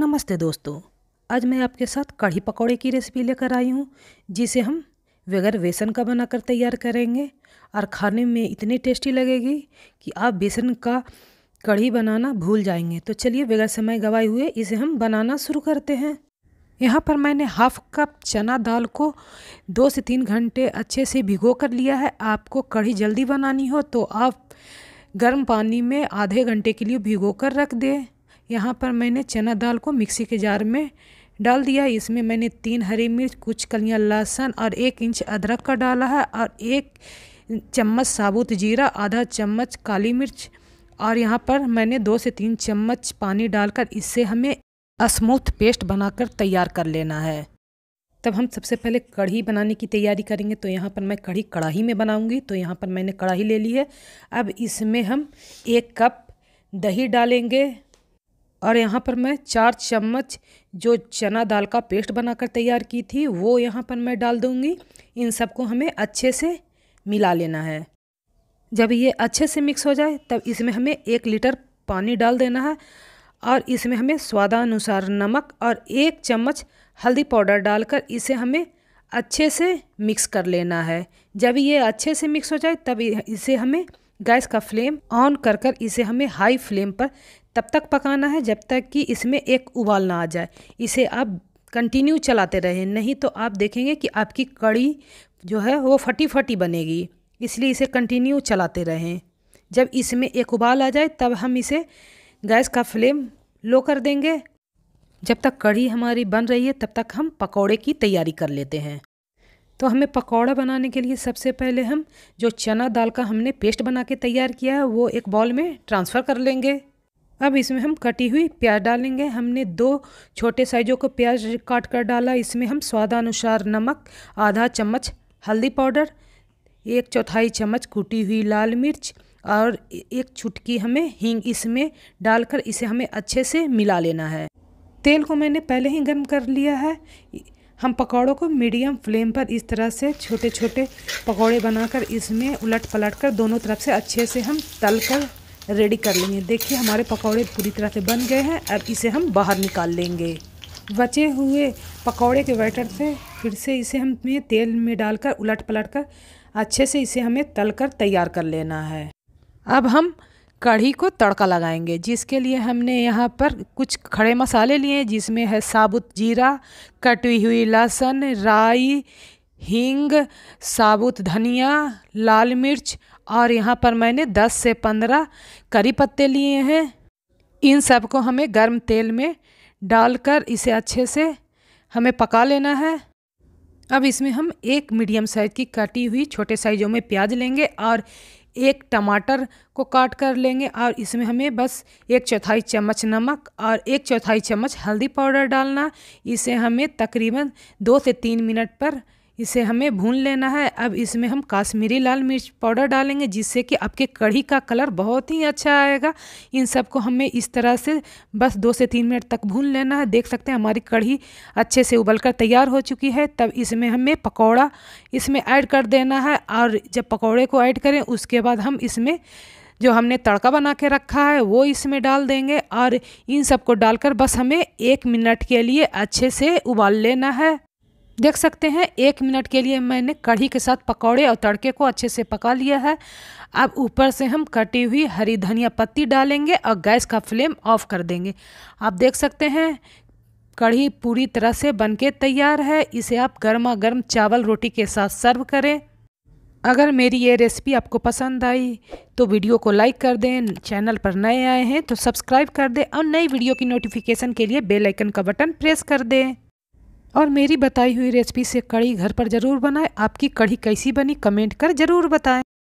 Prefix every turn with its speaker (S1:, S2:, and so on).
S1: नमस्ते दोस्तों आज मैं आपके साथ कढ़ी पकौड़े की रेसिपी लेकर आई हूँ जिसे हम बगैर बेसन का बनाकर तैयार करेंगे और खाने में इतनी टेस्टी लगेगी कि आप बेसन का कढ़ी बनाना भूल जाएंगे तो चलिए बगैर समय गवाए हुए इसे हम बनाना शुरू करते हैं यहाँ पर मैंने हाफ कप चना दाल को दो से तीन घंटे अच्छे से भिगो कर लिया है आपको कढ़ी जल्दी बनानी हो तो आप गर्म पानी में आधे घंटे के लिए भिगो कर रख दें यहाँ पर मैंने चना दाल को मिक्सी के जार में डाल दिया इसमें मैंने तीन हरी मिर्च कुछ कलियाँ लहसुन और एक इंच अदरक का डाला है और एक चम्मच साबुत जीरा आधा चम्मच काली मिर्च और यहाँ पर मैंने दो से तीन चम्मच पानी डालकर इससे हमें स्मूथ पेस्ट बनाकर तैयार कर लेना है तब हम सबसे पहले कढ़ी बनाने की तैयारी करेंगे तो यहाँ पर मैं कढ़ी कढ़ाई में बनाऊँगी तो यहाँ पर मैंने कढ़ाई ले ली है अब इसमें हम एक कप दही डालेंगे और यहाँ पर मैं चार चम्मच जो चना दाल का पेस्ट बनाकर तैयार की थी वो यहाँ पर मैं डाल दूँगी इन सबको हमें अच्छे से मिला लेना है जब ये अच्छे से मिक्स हो जाए तब इसमें हमें एक लीटर पानी डाल देना है और इसमें हमें स्वादानुसार नमक और एक चम्मच हल्दी पाउडर डालकर इसे हमें अच्छे से मिक्स कर लेना है जब ये अच्छे से मिक्स हो जाए तब इसे हमें गैस का फ्लेम ऑन कर कर इसे हमें हाई फ्लेम पर तब तक पकाना है जब तक कि इसमें एक उबाल ना आ जाए इसे आप कंटिन्यू चलाते रहें नहीं तो आप देखेंगे कि आपकी कड़ी जो है वो फटी फटी बनेगी इसलिए इसे कंटिन्यू चलाते रहें जब इसमें एक उबाल आ जाए तब हम इसे गैस का फ्लेम लो कर देंगे जब तक कढ़ी हमारी बन रही है तब तक हम पकौड़े की तैयारी कर लेते हैं तो हमें पकौड़ा बनाने के लिए सबसे पहले हम जो चना दाल का हमने पेस्ट बना के तैयार किया है वो एक बॉल में ट्रांसफ़र कर लेंगे अब इसमें हम कटी हुई प्याज डालेंगे हमने दो छोटे साइजों को प्याज काट कर डाला इसमें हम स्वादानुसार नमक आधा चम्मच हल्दी पाउडर एक चौथाई चम्मच कूटी हुई लाल मिर्च और एक चुटकी हमें हींग इसमें डालकर इसे हमें अच्छे से मिला लेना है तेल को मैंने पहले ही गर्म कर लिया है हम पकौड़ों को मीडियम फ्लेम पर इस तरह से छोटे छोटे पकौड़े बनाकर इसमें उलट पलट कर दोनों तरफ से अच्छे से हम तल कर रेडी कर लेंगे देखिए हमारे पकौड़े पूरी तरह से बन गए हैं अब इसे हम बाहर निकाल लेंगे बचे हुए पकौड़े के बैटर से फिर से इसे हमें तेल में डालकर उलट पलट कर अच्छे से इसे हमें तल कर तैयार कर लेना है अब हम कढ़ी को तड़का लगाएंगे जिसके लिए हमने यहाँ पर कुछ खड़े मसाले लिए जिसमें है साबुत जीरा कटी हुई लहसुन राई हींग साबुत धनिया लाल मिर्च और यहाँ पर मैंने 10 से 15 करी पत्ते लिए हैं इन सब को हमें गर्म तेल में डालकर इसे अच्छे से हमें पका लेना है अब इसमें हम एक मीडियम साइज़ की कटी हुई छोटे साइज़ों में प्याज लेंगे और एक टमाटर को काट कर लेंगे और इसमें हमें बस एक चौथाई चम्मच नमक और एक चौथाई चम्मच हल्दी पाउडर डालना इसे हमें तकरीबन दो से तीन मिनट पर इसे हमें भून लेना है अब इसमें हम काश्मीरी लाल मिर्च पाउडर डालेंगे जिससे कि आपके कढ़ी का कलर बहुत ही अच्छा आएगा इन सबको हमें इस तरह से बस दो से तीन मिनट तक भून लेना है देख सकते हैं हमारी कढ़ी अच्छे से उबल कर तैयार हो चुकी है तब इसमें हमें पकौड़ा इसमें ऐड कर देना है और जब पकौड़े को ऐड करें उसके बाद हम इसमें जो हमने तड़का बना के रखा है वो इसमें डाल देंगे और इन सबको डालकर बस हमें एक मिनट के लिए अच्छे से उबाल लेना है देख सकते हैं एक मिनट के लिए मैंने कढ़ी के साथ पकौड़े और तड़के को अच्छे से पका लिया है अब ऊपर से हम कटी हुई हरी धनिया पत्ती डालेंगे और गैस का फ्लेम ऑफ कर देंगे आप देख सकते हैं कढ़ी पूरी तरह से बनके तैयार है इसे आप गर्मा गर्म चावल रोटी के साथ सर्व करें अगर मेरी ये रेसिपी आपको पसंद आई तो वीडियो को लाइक कर दें चैनल पर नए आए हैं तो सब्सक्राइब कर दें और नई वीडियो की नोटिफिकेशन के लिए बेल आइकन का बटन प्रेस कर दें और मेरी बताई हुई रेसिपी से कड़ी घर पर ज़रूर बनाएं आपकी कढ़ी कैसी बनी कमेंट कर ज़रूर बताएं